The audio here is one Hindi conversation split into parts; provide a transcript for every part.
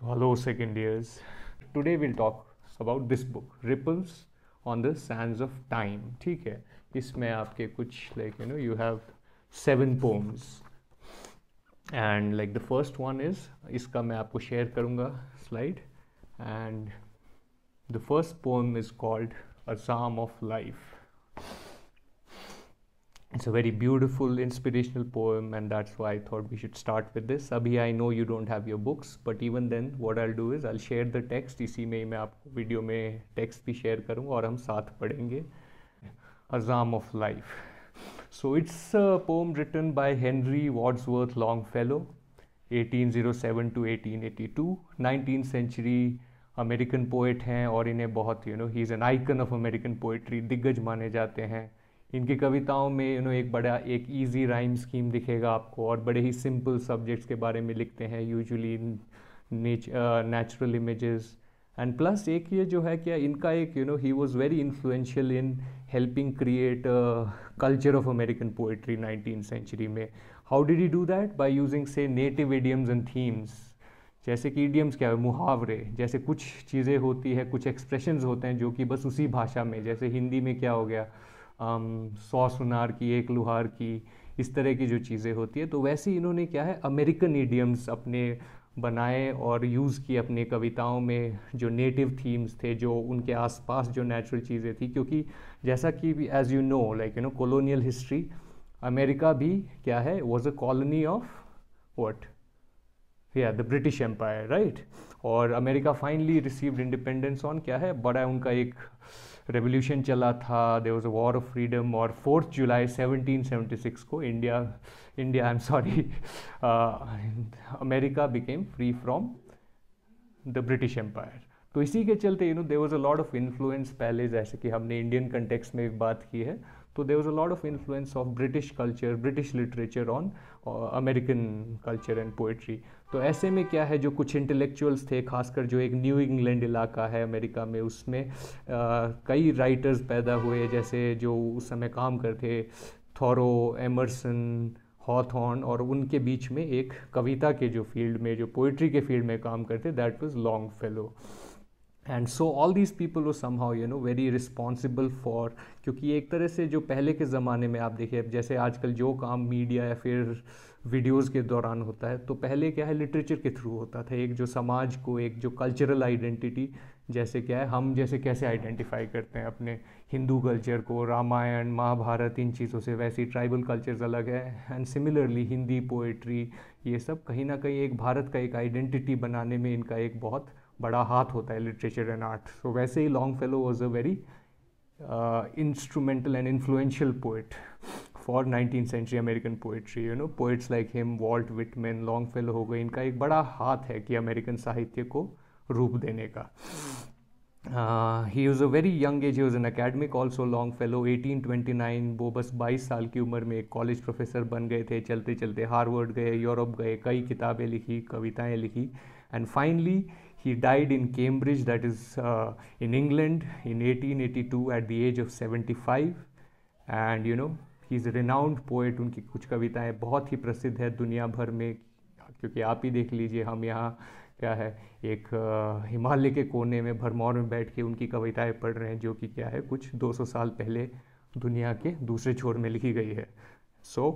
So, hello, second years. Today we'll talk about this book, Ripples on the Sands of Time. ठीक है इसमें आपके कुछ like you know you have seven poems and like the first one is इसका मैं आपको share करूँगा slide and the first poem is called A Psalm of Life. it's a very beautiful inspirational poem and that's why i thought we should start with this abhi i know you don't have your books but even then what i'll do is i'll share the text isi mein main aapko video mein text bhi share karunga aur hum saath padhenge azam of life so it's a poem written by henry wadsworth longfellow 1807 to 1882 19th century american poet hain aur inhe bahut you know he is an icon of american poetry diggaj mane jate hain इनकी कविताओं में यू नो एक बड़ा एक इजी राइम स्कीम दिखेगा आपको और बड़े ही सिंपल सब्जेक्ट्स के बारे में लिखते हैं usually natural images and plus एक ये जो है क्या इनका एक you know he was very influential in helping create culture of American poetry nineteen century में how did you do that by using से नेटिव इडियम्स एंड थीम्स जैसे कि इडियम्स क्या है मुहावरे जैसे कुछ चीज़ें होती है कुछ एक्सप्रेशंस होते हैं जो कि बस उसी भाषा में जैसे हिंदी में क्या हो गया सौ सुनार की एक लुहार की इस तरह की जो चीज़ें होती है तो वैसे इन्होंने क्या है अमेरिकन ईडियम्स अपने बनाए और यूज़ किए अपने कविताओं में जो नेटिव थीम्स थे जो उनके आसपास जो नेचुरल चीज़ें थी क्योंकि जैसा कि as you know like you know colonial history America भी क्या है was a colony of what या द ब्रिटिश एम्पायर राइट और America finally received independence on क्या है बड़ा उनका एक रेवोल्यूशन चला था there was a war of freedom और फोर्थ जुलाई 1776 को India India I am sorry America became free from the British Empire तो इसी के चलते you know there was a lot of influence पहले जैसे कि हमने इंडियन कंटेक्स में बात की है तो there was a lot of influence of British culture British literature on American culture and poetry तो ऐसे में क्या है जो कुछ इंटेलेक्चुअल्स थे खासकर जो एक न्यू इंग्लैंड इलाका है अमेरिका में उसमें आ, कई राइटर्स पैदा हुए जैसे जो उस समय काम करते थॉरो एमरसन हॉथॉर्न और उनके बीच में एक कविता के जो फील्ड में जो पोइट्री के फील्ड में काम करते that was Longfellow and so all these people वो somehow you know very responsible for क्योंकि एक तरह से जो पहले के ज़माने में आप देखिए जैसे आजकल जो काम मीडिया या फिर वीडियोज़ के दौरान होता है तो पहले क्या है लिटरेचर के थ्रू होता था एक जो समाज को एक जो कल्चरल आइडेंटिटी जैसे क्या है हम जैसे कैसे आइडेंटिफाई करते हैं अपने हिंदू कल्चर को रामायण महाभारत इन चीज़ों से वैसे ट्राइबल कल्चर्स अलग है एंड सिमिलरली हिंदी पोइट्री ये सब कहीं ना कहीं एक भारत का एक आइडेंटिटी बनाने में इनका एक बहुत बड़ा हाथ होता है लिटरेचर एंड आर्ट सो वैसे ही Longfellow was a very instrumental and influential poet for nineteen century American poetry you know poets like him Walt Whitman Longfellow हो गए इनका एक बड़ा हाथ है कि अमेरिकन साहित्य को रूप देने का he was a very young age ही was an academic also Longfellow eighteen twenty nine वो बस बाईस साल की उम्र में एक कॉलेज प्रोफेसर बन गए थे चलते चलते हार्वर्ड गए यूरोप गए कई किताबें लिखी कविताएँ लिखी and finally He died in Cambridge, that is uh, in England, in 1882 at the age of 75. And you know, he is renowned poet उनकी कुछ कविताएं बहुत ही प्रसिद्ध है दुनिया भर में क्योंकि आप ही देख लीजिए हम यहाँ क्या है एक हिमालय के कोने में भरमौर में बैठ के उनकी कविताएं पढ़ रहे हैं जो कि क्या है कुछ 200 साल पहले दुनिया के दूसरे छोर में लिखी गई है so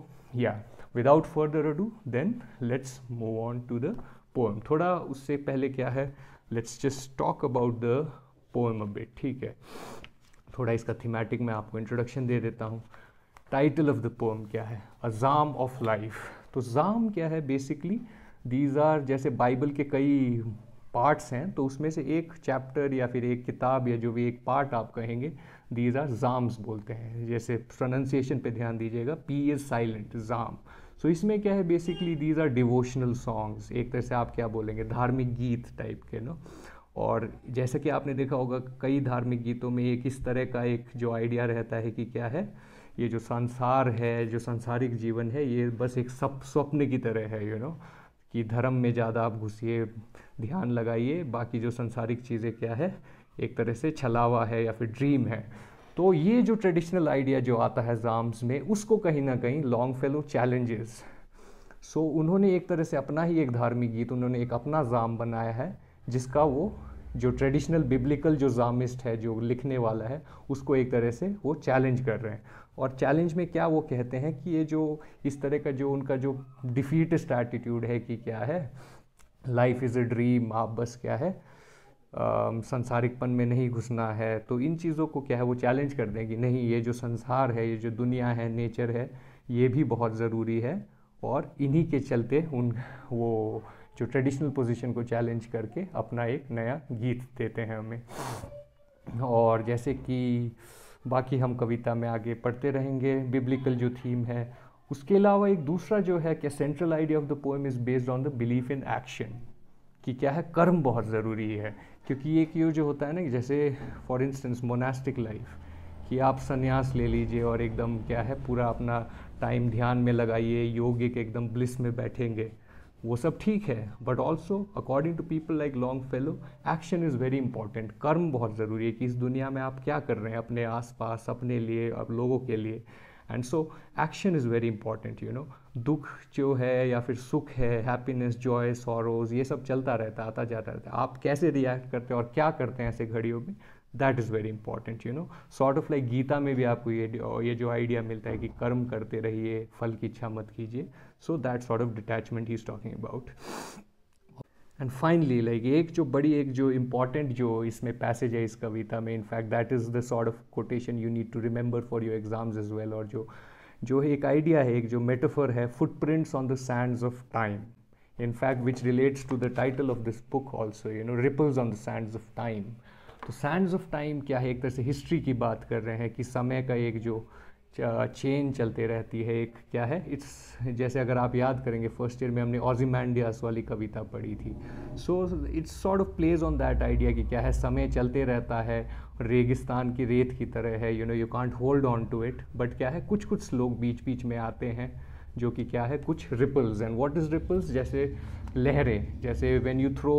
yeah without further ado then let's move on to the poem थोड़ा उससे पहले क्या है let's just talk about the poem a ठीक है थोड़ा इसका थीमेटिक मैं आपको इंट्रोडक्शन दे देता हूँ टाइटल ऑफ द पोम क्या है अजाम ऑफ लाइफ तो जाम क्या है बेसिकली दीज आर जैसे बाइबल के कई पार्ट्स हैं तो उसमें से एक चैप्टर या फिर एक किताब या जो भी एक पार्ट आप कहेंगे दीज आर जाम्स बोलते हैं जैसे प्रोनाउंसिएशन पे ध्यान दीजिएगा P is silent psalm so so, इसमें क्या है basically these are devotional songs एक तरह से आप क्या बोलेंगे धार्मिक गीत टाइप के नो और जैसे कि आपने देखा होगा कई धार्मिक गीतों में एक इस तरह का एक जो आइडिया रहता है कि क्या है ये जो संसार है जो सांसारिक जीवन है ये बस एक सप स्वप्न की तरह है यू you नो know? कि धर्म में ज़्यादा आप घुसिए ध्यान लगाइए बाकी जो संसारिक चीज़ें क्या है एक तरह से छलावा है या फिर ड्रीम है तो ये जो ट्रेडिशनल आइडिया जो आता है जाम्स में उसको कहीं ना कहीं लॉन्ग फेलो चैलेंजेस सो उन्होंने एक तरह से अपना ही एक धार्मिक गीत उन्होंने एक अपना जाम बनाया है जिसका वो जो ट्रेडिशनल बिब्लिकल जो जामिस्ट है जो लिखने वाला है उसको एक तरह से वो चैलेंज कर रहे हैं और चैलेंज में क्या वो कहते हैं कि ये जो इस तरह का जो उनका जो डिफीटिस्ट एटीट्यूड है कि क्या है लाइफ इज़ अ ड्रीम आप बस क्या है संसारिकपन में नहीं घुसना है तो इन चीज़ों को क्या है वो चैलेंज कर दें कि नहीं ये जो संसार है ये जो दुनिया है नेचर है ये भी बहुत ज़रूरी है और इन्हीं के चलते उन वो जो ट्रेडिशनल पोजीशन को चैलेंज करके अपना एक नया गीत देते हैं हमें और जैसे कि बाकी हम कविता में आगे पढ़ते रहेंगे बिब्लिकल जो थीम है उसके अलावा एक दूसरा जो है कि central idea of the poem is based on the belief in action कि क्या है कर्म बहुत ज़रूरी है क्योंकि एक ये जो होता है ना जैसे फॉर इंस्टेंस मोनास्टिक लाइफ कि आप संन्यास ले लीजिए और एकदम क्या है पूरा अपना टाइम ध्यान में लगाइए योगिक एकदम ब्लिस में बैठेंगे वो सब ठीक है but also according to people like Longfellow action is very important कर्म बहुत ज़रूरी है कि इस दुनिया में आप क्या कर रहे हैं अपने आसपास अपने लिए और लोगों के लिए and so action is very important you know दुख जो है या फिर सुख है हैप्पीनेस जॉय सॉरोज ये सब चलता रहता आता जाता रहता है आप कैसे रिएक्ट करते हैं और क्या करते हैं ऐसे घड़ियों में that is very important you know sort of like Gita में भी आपको ये ये जो आइडिया मिलता है कि कर्म करते रहिए फल की इच्छा मत कीजिए so that sort of detachment he is talking about and finally like एक जो बड़ी एक जो इम्पॉर्टेंट जो इसमें पैसेज है इस कविता में in fact that is the sort of quotation you need to remember for your exams as well और जो uh, जो एक आइडिया है एक जो मेटाफर है footprints on the sands of time in fact which relates to the title of this book also you know ripples on the sands of time तो सैंड्स ऑफ टाइम क्या है एक तरह से हिस्ट्री की बात कर रहे हैं कि समय का एक जो चेन चलते रहती है एक क्या है इट्स जैसे अगर आप याद करेंगे फर्स्ट ईयर में हमने ऑजिमैंडियास वाली कविता पढ़ी थी so it's sort of plays on that idea कि क्या है समय चलते रहता है रेगिस्तान की रेत की तरह है you know you can't hold on to it but क्या है कुछ कुछ लोग बीच बीच में आते हैं जो कि क्या है कुछ ripples and what is ripples जैसे लहरें जैसे when you throw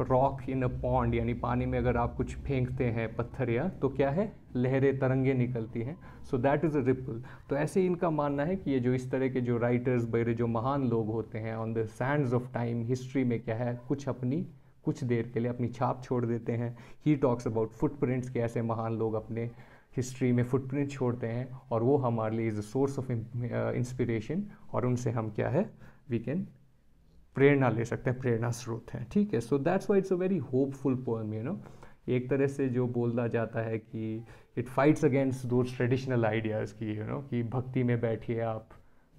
rock in a pond यानी पानी में अगर आप कुछ फेंकते हैं पत्थर या तो क्या है लहरें तरंगे निकलती हैं so that is a ripple तो ऐसे ही इनका मानना है कि ये जो इस तरह के जो राइटर्स बड़े जो महान लोग होते हैं on the sands of time history में क्या है कुछ अपनी कुछ देर के लिए अपनी छाप छोड़ देते हैं he talks about footprints के ऐसे महान लोग अपने हिस्ट्री में फुटप्रिंट छोड़ते हैं और वो हमारे लिए is a source of inspiration और उनसे हम क्या है वी कैन प्रेरणा ले सकते हैं प्रेरणा स्रोत हैं ठीक है so that's why it's a very hopeful poem you know एक तरह से जो बोला जाता है कि इट फाइट्स अगेंस्ट दो ट्रेडिशनल आइडियाज़ की यू नो कि भक्ति में बैठिए आप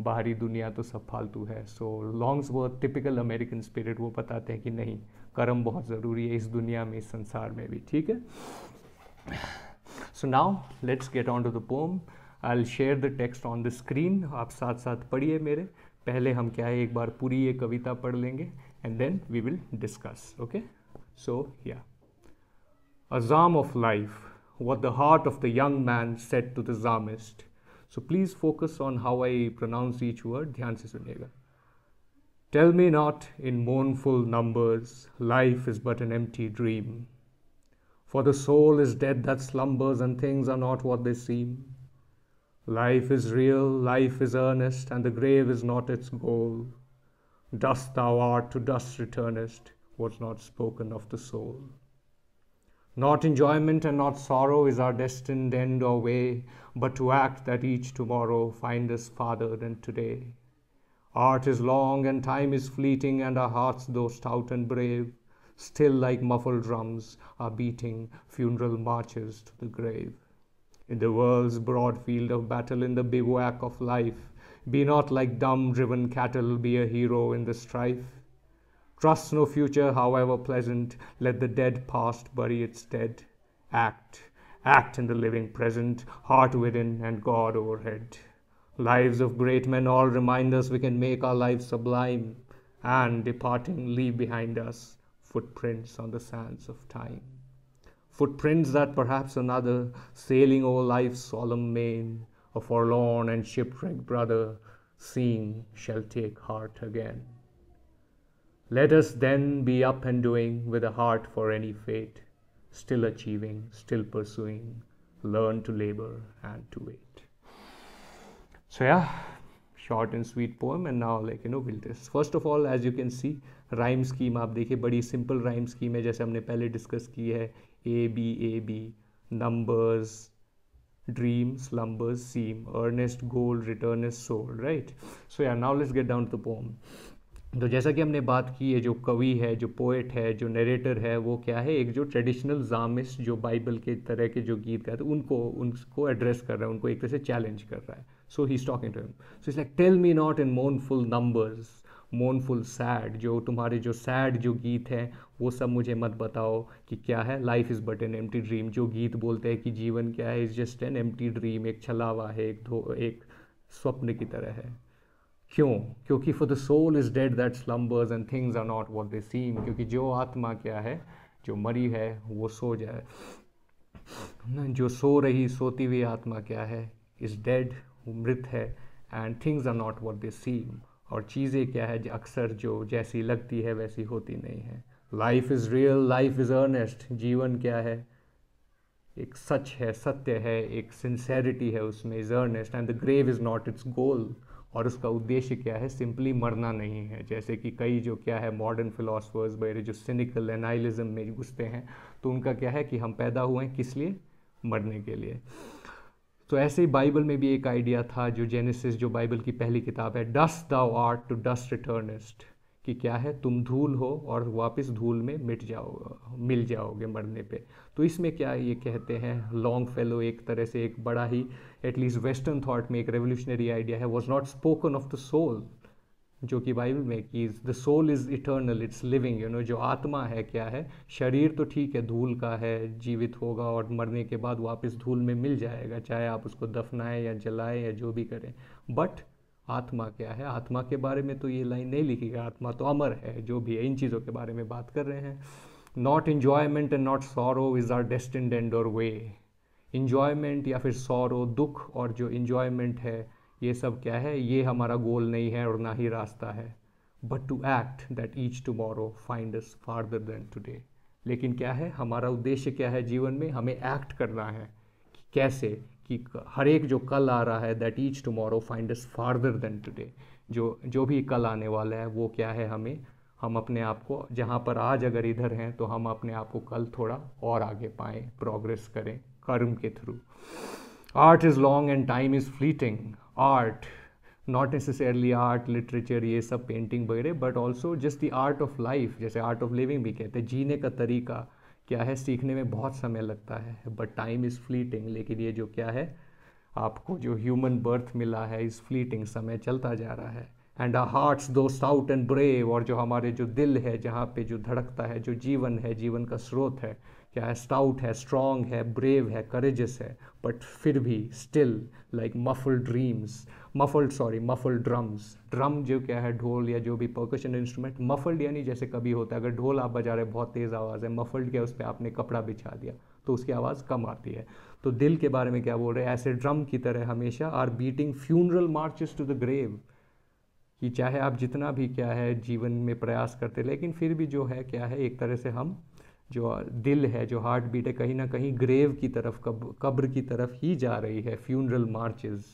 बाहरी दुनिया तो सब फालतू है सो लॉन्ग्स वो टिपिकल अमेरिकन स्पिरिट वो बताते हैं कि नहीं कर्म बहुत ज़रूरी है इस दुनिया में इस संसार में भी ठीक है so now let's get on to the poem I share the text on the screen आप साथ साथ पढ़िए मेरे पहले हम क्या है एक बार पूरी ये कविता पढ़ लेंगे and then we will discuss okay so yeah a psalm of life what the heart of the young man said to the psalmist. So please focus on how I pronounce each word. Dhyan se Tell me not in mournful numbers, life is but an empty dream. For the soul is dead that slumbers, and things are not what they seem. Life is real, life is earnest, and the grave is not its goal. Dust thou art, to dust returnest, was not spoken of the soul. Not enjoyment and not sorrow is our destined end or way, but to act that each tomorrow find us farther than today. Art is long and time is fleeting, and our hearts, though stout and brave, still like muffled drums are beating funeral marches to the grave. In the world's broad field of battle, in the bivouac of life, be not like dumb driven cattle, be a hero in the strife. Trust no future, however pleasant. Let the dead past bury its dead. Act, act in the living present, heart within and God overhead. Lives of great men all remind us we can make our lives sublime, and departing, leave behind us footprints on the sands of time. Footprints that perhaps another, sailing o'er life's solemn main, a forlorn and shipwrecked brother, seeing, shall take heart again. Let us then be up and doing with a heart for any fate, still achieving, still pursuing, learn to labor and to wait. So, yeah, short and sweet poem. And now, like, you know, we'll test. First of all, as you can see, rhyme scheme, आप देखिए बड़ी simple rhyme scheme है we हमने पहले discuss की है A, B, A, B, numbers, dreams, slumbers, seem, earnest gold, return is sold, right? So, yeah, now let's get down to the poem. तो जैसा कि हमने बात की है जो कवि है जो पोइट है जो नरेटर है वो क्या है एक जो ट्रेडिशनल जामिस जो बाइबल के तरह के जो गीत गाते उनको उनको एड्रेस कर रहा है उनको एक तरह से चैलेंज कर रहा है so he stock talking to him so it's like tell me not in mournful numbers mournful sad जो तुम्हारे जो सैड जो गीत हैं वो सब मुझे मत बताओ कि क्या है लाइफ इज़ बट एन एम ड्रीम जो गीत बोलते हैं कि जीवन क्या है इज़ जस्ट एन एम ड्रीम एक छलावा है एक धो एक स्वप्न की तरह है क्यों क्योंकि for the soul is dead that slumbers and things are not what they seem क्योंकि जो आत्मा क्या है जो मरी है वो सो जाए जो सो रही सोती हुई आत्मा क्या है इज़ डेड मृत है and things are not what they seem और चीज़ें क्या है अक्सर जो जैसी लगती है वैसी होती नहीं है life is real life is earnest जीवन क्या है एक सच है सत्य है एक सिंसेरिटी है उसमें is earnest and the grave is not its goal और उसका उद्देश्य क्या है सिंपली मरना नहीं है जैसे कि कई जो क्या है मॉडर्न फिलोसफर्स बेरे जो सिनिकल एनाइलिज्म में घुसते हैं तो उनका क्या है कि हम पैदा हुए हैं किस लिए मरने के लिए तो ऐसे ही बाइबल में भी एक आइडिया था जो जेनेसिस जो बाइबल की पहली किताब है डस्ट दाओ आर्ट टू डस्ट रिटर्निस्ट कि क्या है तुम धूल हो और वापस धूल में मिट जाओ मिल जाओगे मरने पे तो इसमें क्या ये कहते हैं लॉन्ग फेलो एक तरह से एक बड़ा ही एटलीस्ट वेस्टर्न थॉट में एक रेवोल्यूशनरी आइडिया है was not spoken of the soul जो कि बाइबल में कि the soul is eternal it's living you know जो आत्मा है क्या है शरीर तो ठीक है धूल का है जीवित होगा और मरने के बाद वापस धूल में मिल जाएगा चाहे आप उसको दफनाएं या जलाएं या जो भी करें बट आत्मा क्या है आत्मा के बारे में तो ये लाइन नहीं लिखी गई आत्मा तो अमर है जो भी है इन चीज़ों के बारे में बात कर रहे हैं not enjoyment and not sorrow is our destined end और वे इन्जॉयमेंट या फिर सॉरो दुख और जो इन्जॉयमेंट है ये सब क्या है ये हमारा गोल नहीं है और ना ही रास्ता है but to act that each morrow find us farther than today लेकिन क्या है हमारा उद्देश्य क्या है जीवन में हमें एक्ट करना है कैसे कि हर एक जो कल आ रहा है that each tomorrow find is farther than today जो जो भी कल आने वाला है वो क्या है हमें हम अपने आप को जहाँ पर आज अगर इधर हैं तो हम अपने आप को कल थोड़ा और आगे पाएँ प्रोग्रेस करें कर्म के through art is long and time is fleeting art not necessarily art literature ये सब पेंटिंग वगैरह but also just the art of life जैसे आर्ट ऑफ लिविंग भी कहते हैं जीने का तरीका क्या है सीखने में बहुत समय लगता है बट टाइम इज़ फ्लीटिंग लेकिन ये जो क्या है आपको जो ह्यूमन बर्थ मिला है इस फ्लीटिंग समय चलता जा रहा है एंड आ हार्ट्स दो साउट एंड ब्रेव और जो हमारे जो दिल है जहाँ पे जो धड़कता है जो जीवन है जीवन का स्रोत है क्या है स्टाउट है स्ट्रॉन्ग है ब्रेव है करेजस है बट फिर भी still like muffle dreams muffled sorry muffled drums drum जो क्या है ढोल या जो भी पर्कशन इंस्ट्रूमेंट मफल्ड यानी जैसे कभी होता है अगर ढोल आप बजा रहे बहुत तेज़ आवाज़ है मफल्ड क्या उस पर आपने कपड़ा बिछा दिया तो उसकी आवाज़ कम आती है तो दिल के बारे में क्या बोल रहे हैं ऐसे ड्रम की तरह हमेशा are beating funeral marches to the grave कि चाहे आप जितना भी क्या है जीवन में प्रयास करते लेकिन फिर भी जो है क्या है एक तरह से हम जो दिल है जो हार्ट बीट है कहीं ना कहीं ग्रेव की तरफ कब्र की तरफ ही जा रही है funeral marches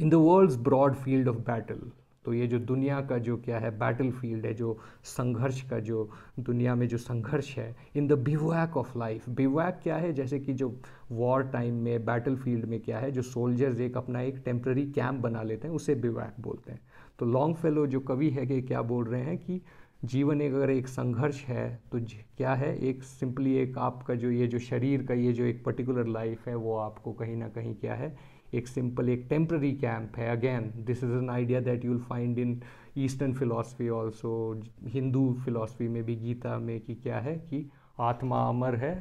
in the world's broad field of battle तो ये जो दुनिया का जो क्या है बैटल फील्ड है जो संघर्ष का जो दुनिया में जो संघर्ष है in the bivouac of life bivouac क्या है जैसे कि जो वॉर टाइम में बैटल फील्ड में क्या है जो सोल्जर्स एक अपना एक टेम्प्ररी कैंप बना लेते हैं उसे बिवैक बोलते हैं तो लॉन्ग फेलो जो कवि है कि क्या बोल रहे हैं कि जीवन एक अगर एक संघर्ष है तो क्या है एक सिंपली एक आपका जो ये जो शरीर का ये जो एक पर्टिकुलर लाइफ है वो आपको कहीं ना कहीं क्या है एक सिंपल एक टेम्प्ररी कैंप है again this is an idea that you will find in eastern philosophy also Hindu philosophy में भी गीता में कि क्या है कि आत्मा अमर है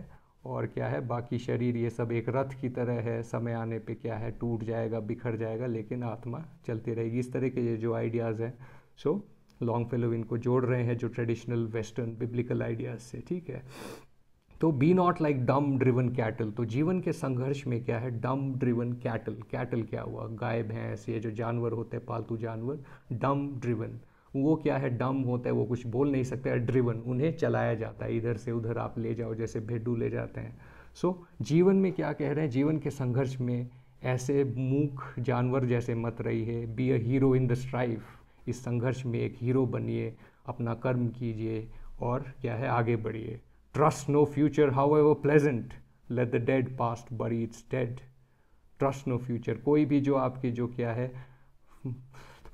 और क्या है बाकी शरीर ये सब एक रथ की तरह है समय आने पे क्या है टूट जाएगा बिखर जाएगा लेकिन आत्मा चलती रहेगी इस तरह के जो आइडियाज़ हैं सो लॉन्ग फेलो इनको जोड़ रहे हैं जो ट्रेडिशनल वेस्टर्न बिब्लिकल आइडियाज़ से ठीक है तो be not like dumb driven cattle तो जीवन के संघर्ष में क्या है डम ड्रिवन कैटल कैटल क्या हुआ गाय भैंस ये जो जानवर होते हैं पालतू जानवर डम ड्रिवन वो क्या है डम होता है वो कुछ बोल नहीं सकते ड्रिवन उन्हें चलाया जाता है इधर से उधर आप ले जाओ जैसे भेडू ले जाते हैं सो so, जीवन में क्या कह रहे हैं जीवन के संघर्ष में ऐसे मूक जानवर जैसे मत रही है be a hero in the strife इस संघर्ष में एक हीरो बनिए अपना कर्म कीजिए और क्या है आगे बढ़िए Trust no future, however pleasant. Let the dead past bury its dead. Trust no future. कोई भी जो आपके जो क्या है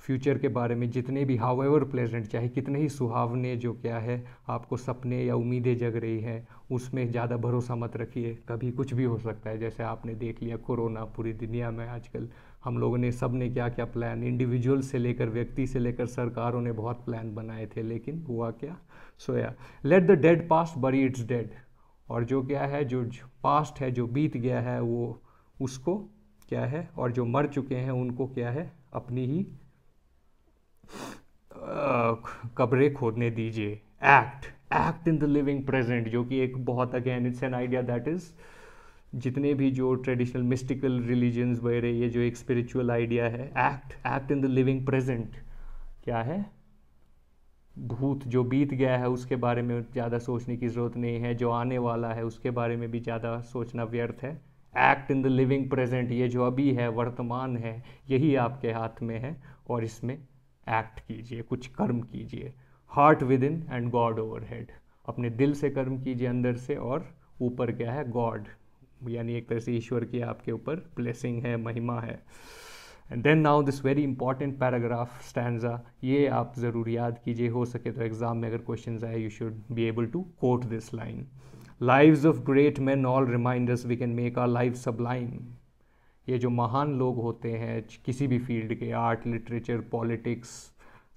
फ्यूचर के बारे में जितने भी हाउ एवर प्लेजेंट चाहे कितने ही सुहावने जो क्या है आपको सपने या उम्मीदें जग रही हैं उसमें ज़्यादा भरोसा मत रखिए कभी कुछ भी हो सकता है जैसे आपने देख लिया कोरोना पूरी दुनिया में आजकल हम लोगों ने सब ने क्या क्या प्लान इंडिविजुअल से लेकर व्यक्ति से लेकर सरकारों ने बहुत प्लान बनाए थे लेकिन हुआ क्या so yeah let the dead past bury its dead और जो क्या है जो पास्ट है जो बीत गया है वो उसको क्या है और जो मर चुके हैं उनको क्या है अपनी ही कब्रें खोदने दीजिए act act in the living present जो कि एक बहुत again it's an idea that is जितने भी जो ट्रेडिशनल मिस्टिकल रिलीजन्स वगैरह ये जो एक स्पिरिचुअल आइडिया है act act in the living present क्या है भूत जो बीत गया है उसके बारे में ज़्यादा सोचने की ज़रूरत नहीं है जो आने वाला है उसके बारे में भी ज़्यादा सोचना व्यर्थ है act in the living present ये जो अभी है वर्तमान है यही आपके हाथ में है और इसमें एक्ट कीजिए कुछ कर्म कीजिए heart within and God overhead अपने दिल से कर्म कीजिए अंदर से और ऊपर क्या है गॉड यानी एक तरह से ईश्वर की आपके ऊपर ब्लेसिंग है महिमा है and then now this very important paragraph stanza ये आप ज़रूर याद कीजिए हो सके तो एग्ज़ाम में अगर क्वेश्चन आए you should be able to quote this line lives of great man all reminders we can make our life line ये जो महान लोग होते हैं किसी भी फील्ड के art literature politics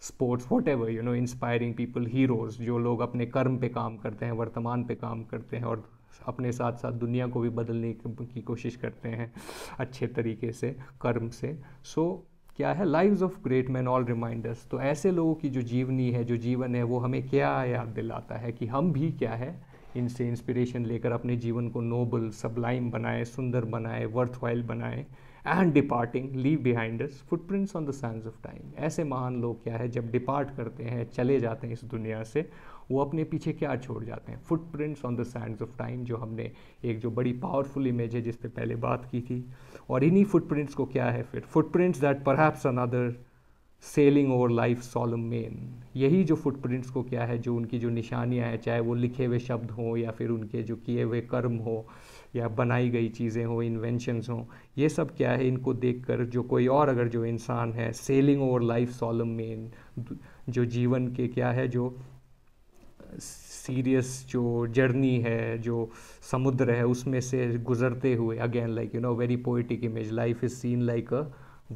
sports whatever you know inspiring people heroes जो लोग अपने कर्म पे काम करते हैं वर्तमान पे काम करते हैं और अपने साथ साथ दुनिया को भी बदलने की कोशिश करते हैं अच्छे तरीके से कर्म से सो so, क्या है lives of great man all reminders तो ऐसे लोगों की जो जीवनी है जो जीवन है वो हमें क्या याद दिलाता है कि हम भी क्या है इनसे इंस्पिरेशन लेकर अपने जीवन को नोबल सबलाइम बनाए सुंदर बनाए वर्थवाइल बनाए and departing leave behind foot footprints on the sands of time ऐसे महान लोग क्या है जब डिपार्ट करते हैं चले जाते हैं इस दुनिया से वो अपने पीछे क्या छोड़ जाते हैं footprints on the sands of time जो हमने एक जो बड़ी पावरफुल इमेज है जिस पर पहले बात की थी और इन्हीं फुटप्रिंट्स को क्या है फिर footprints that perhaps another sailing over life solemn main यही जो फुटप्रिंट्स को क्या है जो उनकी जो निशानियाँ हैं चाहे वो लिखे हुए शब्द हों या फिर उनके जो किए हुए कर्म हो या बनाई गई चीज़ें हों इन्वेंशंस हों ये सब क्या है इनको देखकर जो कोई और अगर जो इंसान है sailing over life solemn main जो जीवन के क्या है जो सीरियस जो जर्नी है जो समुद्र है उसमें से गुजरते हुए again like you know very poetic image life is seen like a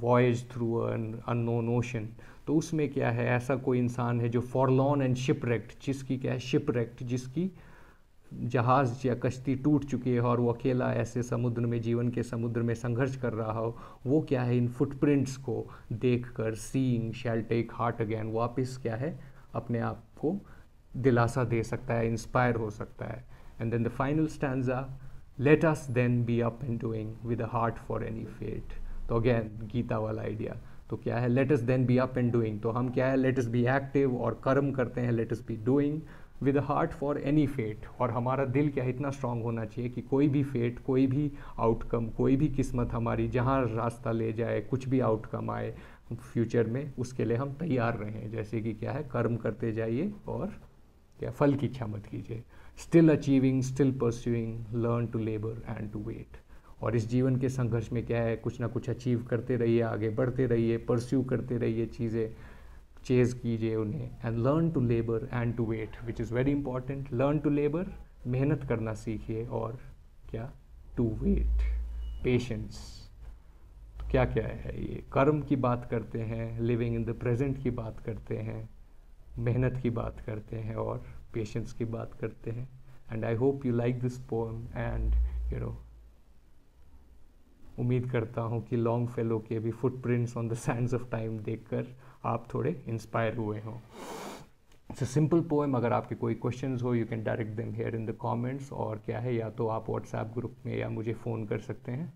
voyage through unknown ocean तो उसमें क्या है ऐसा कोई इंसान है जो फॉरलॉन एंड शिप रैक्ट जिसकी क्या है शिप रैक्ट जिसकी जहाज़ या कश्ती टूट चुकी है और वो अकेला ऐसे समुद्र में जीवन के समुद्र में संघर्ष कर रहा हो वो क्या है इन फुटप्रिंट्स को देख कर seeing shall take heart again वापस क्या है अपने आप को दिलासा दे सकता है इंस्पायर हो सकता है and then the final stanza let us then be up and doing with a heart for any fate तो अगेन गीता वाला आइडिया तो क्या है let us then be up and doing तो हम क्या है लेट अस बी एक्टिव और कर्म करते हैं let us be doing with heart for any fate और हमारा दिल क्या है इतना स्ट्रांग होना चाहिए कि कोई भी फेट कोई भी आउटकम कोई भी किस्मत हमारी जहाँ रास्ता ले जाए कुछ भी आउटकम आए फ्यूचर में उसके लिए हम तैयार रहें जैसे कि क्या है कर्म करते जाइए और क्या फल की इच्छा मत कीजिए still achieving still pursuing learn to labour and to wait और इस जीवन के संघर्ष में क्या है कुछ ना कुछ अचीव करते रहिए आगे बढ़ते रहिए परस्यू करते रहिए चीज़ें चेज कीजिए उन्हें and learn to labour and to wait which is very important learn to labour मेहनत करना सीखिए और क्या टू वेट पेशेंस क्या क्या है ये कर्म की बात करते हैं लिविंग इन द प्रेजेंट की बात करते हैं मेहनत की बात करते हैं और पेशेंस की बात करते हैं and I hope you like this poem and you know उम्मीद करता हूँ कि लॉन्ग फेलो के भी footprints on the sands of time देखकर आप थोड़े इंस्पायर हुए हों इट्स अ सिंपल पोएम अगर आपके कोई क्वेश्चन हो you can direct them here in the comments और क्या है या तो आप व्हाट्सएप ग्रुप में या मुझे फ़ोन कर सकते हैं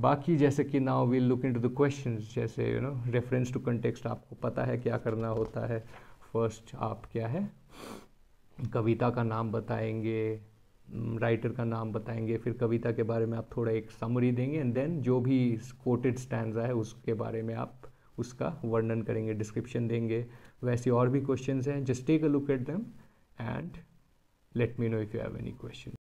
बाकी जैसे कि now we'll look into the question जैसे you know reference to context आपको पता है क्या करना होता है फर्स्ट आप क्या है कविता का नाम बताएंगे राइटर का नाम बताएंगे फिर कविता के बारे में आप थोड़ा एक समरी देंगे एंड देन जो भी कोटेड स्टैंड है उसके बारे में आप उसका वर्णन करेंगे डिस्क्रिप्शन देंगे वैसे और भी क्वेश्चन हैं just take a look at them and let me know if you have any question